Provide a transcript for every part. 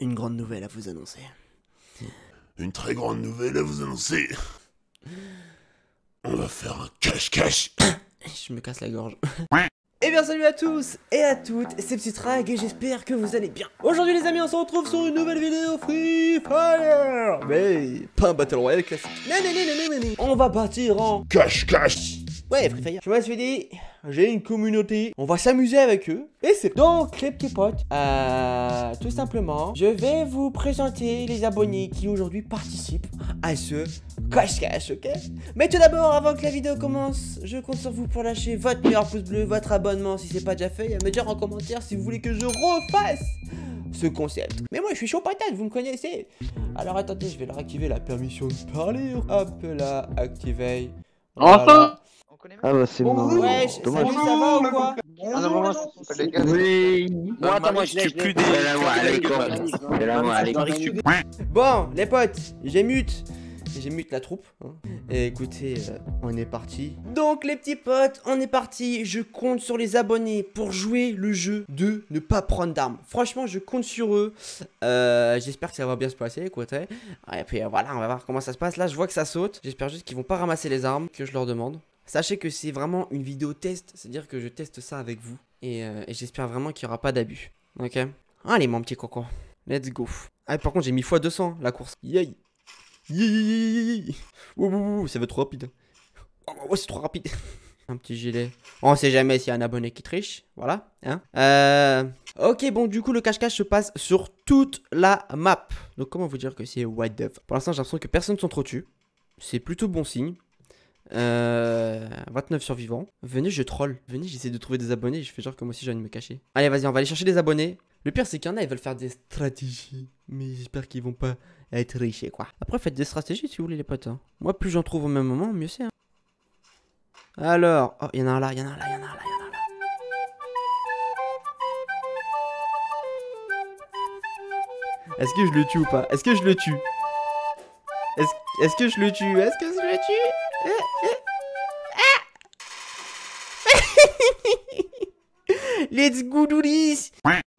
une grande nouvelle à vous annoncer. Une très grande nouvelle à vous annoncer. On va faire un cache-cache. Je me casse la gorge. Eh bien salut à tous et à toutes, c'est Rag et j'espère que vous allez bien. Aujourd'hui les amis, on se retrouve sur une nouvelle vidéo Free Fire Mais pas un Battle Royale classique. Non, non, non, on va partir en cache-cache Ouais, Free Fire. Je me suis dit, j'ai une communauté, on va s'amuser avec eux. Et c'est donc les petits potes. Euh, tout simplement, je vais vous présenter les abonnés qui aujourd'hui participent à ce cache-cache, ok Mais tout d'abord, avant que la vidéo commence, je compte sur vous pour lâcher votre meilleur pouce bleu, votre abonnement si c'est pas déjà fait, et à me dire en commentaire si vous voulez que je refasse ce concept. Mais moi, je suis chaud patate, vous me connaissez. Alors attendez, je vais leur activer la permission de parler. Hop là, activez. Enfin ah bah c'est bon. Ouais, les Bon, les potes, j'ai mute. J'ai mute la troupe. Hein. Et écoutez, euh, on est parti. Donc les petits potes, on est parti. Je compte sur les abonnés pour jouer le jeu de ne pas prendre d'armes. Franchement, je compte sur eux. Euh, J'espère que ça va bien se passer. Écoutez. Et puis euh, voilà, on va voir comment ça se passe. Là, je vois que ça saute. J'espère juste qu'ils vont pas ramasser les armes que je leur demande. Sachez que c'est vraiment une vidéo test, c'est-à-dire que je teste ça avec vous. Et, euh, j'espère vraiment qu'il n'y aura pas d'abus. Ok Allez, mon petit coco. Let's go. Ah, par contre, j'ai mis x200 hein, la course. Yay Yay Ouh, ça va trop rapide. Oh, oh, oh c'est trop rapide. Un petit gilet. On sait jamais s'il y a un abonné qui triche. Voilà. Hein euh, Ok, bon, du coup, le cache-cache se passe sur toute la map. Donc, comment vous dire que c'est wide dev Pour l'instant, j'ai l'impression que personne ne s'entretue. C'est plutôt bon signe. Euh, 29 survivants. Venez, je troll. Venez, j'essaie de trouver des abonnés. Je fais genre comme aussi, j'ai envie de me cacher. Allez, vas-y, on va aller chercher des abonnés. Le pire, c'est qu'il y en a, ils veulent faire des stratégies. Mais j'espère qu'ils vont pas être riches, quoi. Après, faites des stratégies si vous voulez, les potes. Hein. Moi, plus j'en trouve au même moment, mieux c'est. Hein. Alors, oh, il y en a un là, il y en a un là, il y en a un là, il y en a là. Est-ce que je le tue ou pas Est-ce que je le tue Est-ce que je le tue Est-ce que je le tue Let's go do this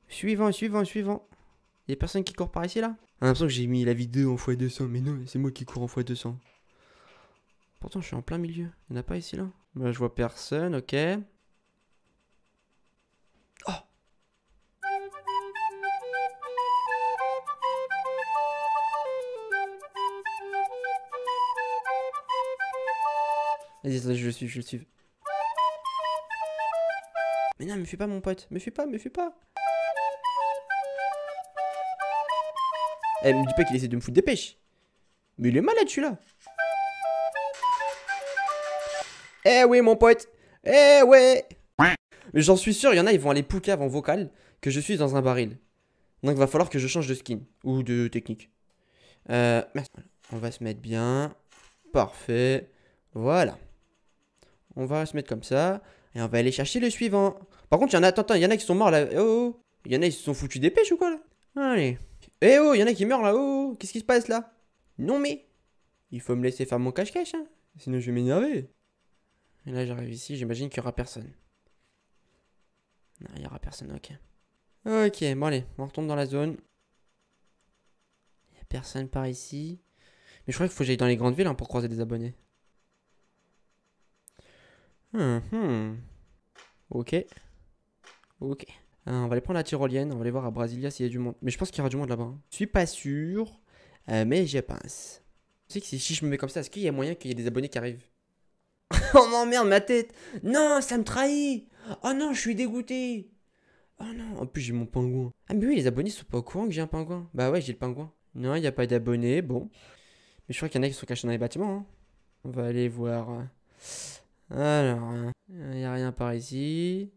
Suivant, suivant, suivant. Y'a personne qui court par ici là J'ai l'impression que j'ai mis la vidéo 2 en x200, mais non, c'est moi qui cours en x200. Pourtant, je suis en plein milieu. Y'en a pas ici là Bah, je vois personne, ok. je le suis, je le suis. Mais non, me fuis pas, mon pote. Me fuis pas, me fuis pas. Eh, me dis pas qu'il essaie de me foutre des pêches. Mais il est malade, celui-là. Eh oui, mon pote. Eh ouais. Mais j'en suis sûr, il y en a, ils vont aller poucave en vocal que je suis dans un baril. Donc il va falloir que je change de skin ou de technique. Euh, on va se mettre bien. Parfait. Voilà. On va se mettre comme ça. Et on va aller chercher le suivant. Par contre, il y en a, attends, il y en a qui sont morts là. Oh, oh, oh, il y en a ils se sont foutus des pêches ou quoi là Allez. Eh oh, il y en a qui meurent là. Oh, oh, qu'est-ce qui se passe là Non mais, il faut me laisser faire mon cache-cache. Hein. Sinon, je vais m'énerver. Et là, j'arrive ici, j'imagine qu'il n'y aura personne. Non, il n'y aura personne, ok. Ok, bon allez, on retombe dans la zone. Il a personne par ici. Mais je crois qu'il faut que j'aille dans les grandes villes hein, pour croiser des abonnés. Hmm, hmm. Ok. Ok. Euh, on va aller prendre la tyrolienne. On va aller voir à Brasilia s'il y a du monde. Mais je pense qu'il y aura du monde là-bas. Hein. Je suis pas sûr. Euh, mais j'y pense. Tu sais que si je me mets comme ça, est-ce qu'il y a moyen qu'il y ait des abonnés qui arrivent Oh non, merde, ma tête Non, ça me trahit Oh non, je suis dégoûté Oh non, en plus j'ai mon pingouin. Ah mais oui, les abonnés sont pas au courant que j'ai un pingouin. Bah ouais, j'ai le pingouin. Non, il n'y a pas d'abonnés, bon. Mais je crois qu'il y en a qui sont cachés dans les bâtiments. Hein. On va aller voir. Euh, alors, il hein, n'y a rien par ici.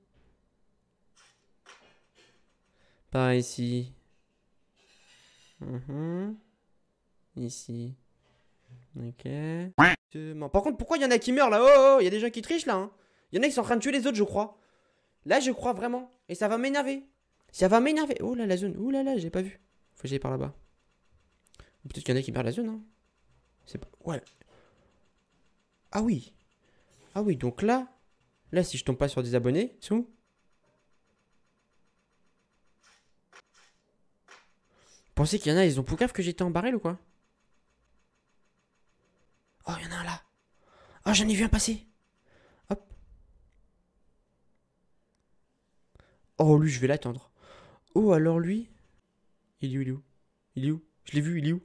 Par ici. Mhm. Ici. Ok. Par contre, pourquoi il y en a qui meurent là Oh, il oh, oh, y a des gens qui trichent là. Il hein. y en a qui sont en train de tuer les autres, je crois. Là, je crois vraiment. Et ça va m'énerver. Ça va m'énerver. Oh là, la zone. Oh là là, j'ai pas vu. Faut que j'aille par là-bas. Peut-être qu'il y en a qui perdent la zone. Hein. C'est pas. Ouais. Ah oui. Ah oui, donc là, là, si je tombe pas sur des abonnés, c'est où Pensez qu'il y en a, ils ont pour grave que j'étais en barrel ou quoi Oh, il y en a un là. Oh, j'en ai vu un passer. Hop. Oh, lui, je vais l'attendre. Oh, alors lui. Il est où, il est où Il est où Je l'ai vu, il est où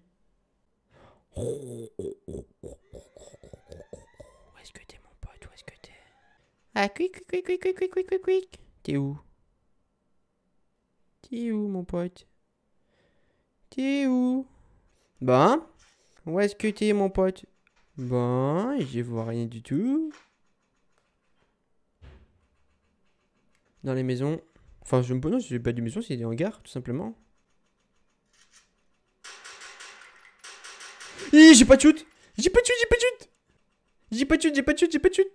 ah, quick, quick, quick, quick, quick, quick, quick, quick. T'es où T'es où, mon pote T'es où Ben Où est-ce que t'es, mon pote Ben, je vois rien du tout. Dans les maisons. Enfin, je me pose, c'est pas des maisons, c'est des hangars, tout simplement. j'ai pas de chute, J'ai pas de chute, j'ai pas de chute J'ai pas de chute, j'ai pas de chute, j'ai pas de chute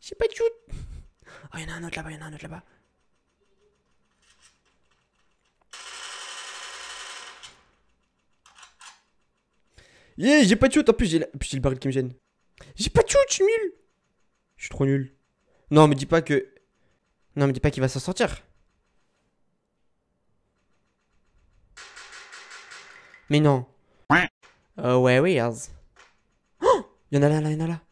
J'ai pas de shoot. Oh, y'en y en a un autre là-bas, y'en y en a un autre là-bas. Yeah, j'ai pas de shoot. En plus, j'ai le baril qui me gêne. J'ai pas de shoot, je suis nul. Je suis trop nul. Non, me dis pas que. Non, me dis pas qu'il va s'en sortir. Mais non. Oh, ouais, oui, yes. Oh, Y'en a là, là, a là.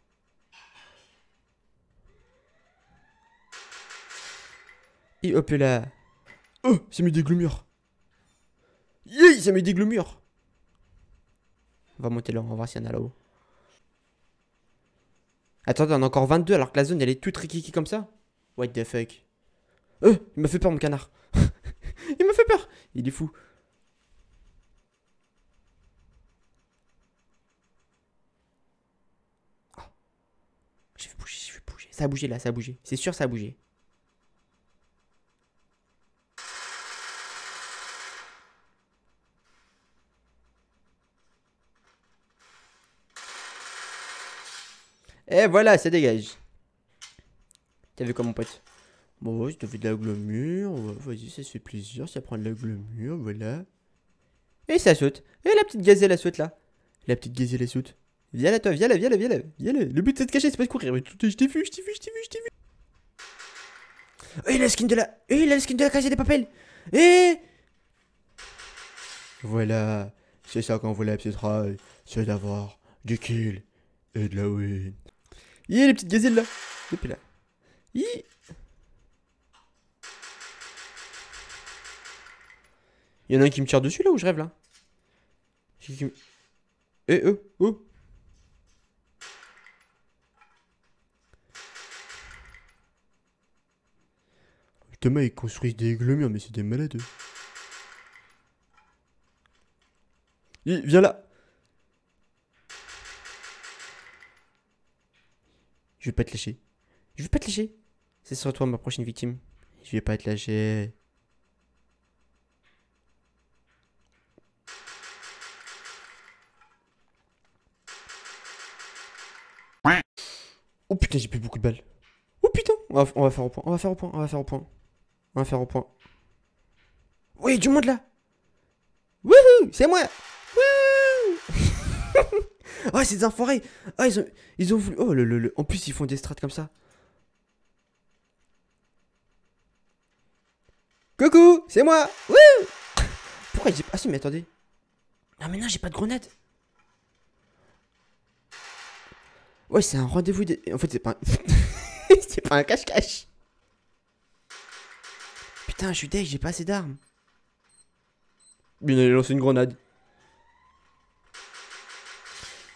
Et hop là. Oh, ça met des glumures. Yeah, ça met des glumures. On va monter là, on va voir s'il y en a là-haut. Attendez, on a encore 22 alors que la zone elle est toute rikiki comme ça. What the fuck. Oh, il m'a fait peur mon canard. il m'a fait peur. Il est fou. Ah. J'ai bouger, j'ai bouger. Ça a bougé là, ça a bougé. C'est sûr, ça a bougé. Et eh, voilà, ça dégage. T'as vu quoi, mon pote Bon, je te fais de la glomure. Vas-y, ça fait plaisir. Ça prend de la glomure, voilà. Et ça saute. Et la petite gazelle, elle saute là. La petite gazelle, elle saute. Viens là, toi, viens là, viens là, viens là. Viens là. Le but, c'est de cacher, c'est pas de courir. je t'ai vu, je t'ai vu, je t'ai vu, je t'ai vu. Et la skin de la. Et la skin de la case des papels. Et. Voilà. C'est ça qu'on voulait, c'est d'avoir du kill et de la win. Yé, les petites gazelles là Depuis là. Yé Il y en a un qui me tire dessus là ou je rêve là Eh, oh, oh Demain ils construisent des glomures mais c'est des malades. Yé, viens là Je vais pas te lâcher. Je vais pas te lâcher. C'est sur toi ma prochaine victime. Je vais pas te lâcher. Oh putain, j'ai plus beaucoup de balles. Oh putain, on va, faire au point, on va faire au point, on va faire au point. On va faire au point. Oui, du monde là. Wouhou, c'est moi. Oh c'est des enfoirés oh ils ont, voulu... Oh, le, le, le... En plus, ils font des strats comme ça. Coucou, c'est moi Wouh Pourquoi j'ai... pas ah, si, mais attendez. Non, mais non, j'ai pas de grenade. Ouais, c'est un rendez-vous... Des... En fait, c'est pas un... c'est pas un cache-cache. Putain, je suis deg, j'ai pas assez d'armes. Il a lancé une grenade.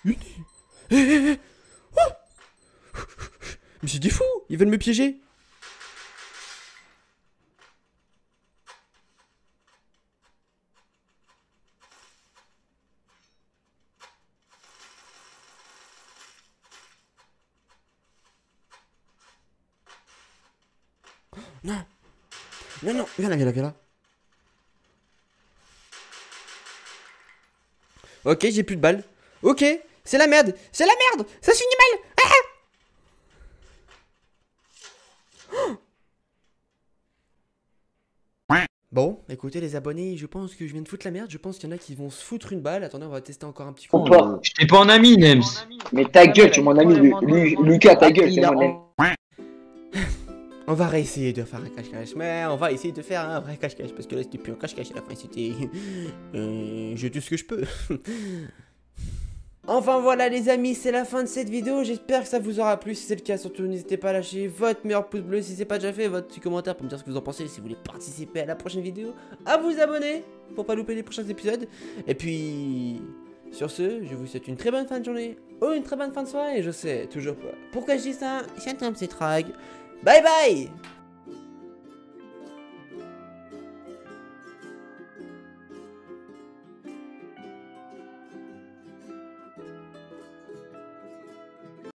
Eh, eh, eh, oh. Mais c'est des fous Ils veulent me piéger Non Non, non Viens là, viens là, viens là Ok, j'ai plus de balles. Ok, c'est la merde C'est la merde Ça se finit mal Bon, écoutez les abonnés, je pense que je viens de foutre la merde, je pense qu'il y en a qui vont se foutre une balle. Attendez, on va tester encore un petit coup. Je t'ai pas en ami, Nems Mais ta gueule, tu es mon ami, Lucas, ta gueule, c'est mon On va réessayer de faire un cache-cache, mais on va essayer de faire un vrai cache-cache, parce que là c'était plus un cache-cache à la fin, c'était... Euh, je ce que je peux. Enfin voilà les amis, c'est la fin de cette vidéo, j'espère que ça vous aura plu, si c'est le cas, surtout n'hésitez pas à lâcher votre meilleur pouce bleu si c'est pas déjà fait, votre petit commentaire pour me dire ce que vous en pensez, si vous voulez participer à la prochaine vidéo, à vous abonner pour pas louper les prochains épisodes, et puis sur ce, je vous souhaite une très bonne fin de journée, ou une très bonne fin de soirée, je sais toujours pas pourquoi je dis ça, c'est un petit drag, bye bye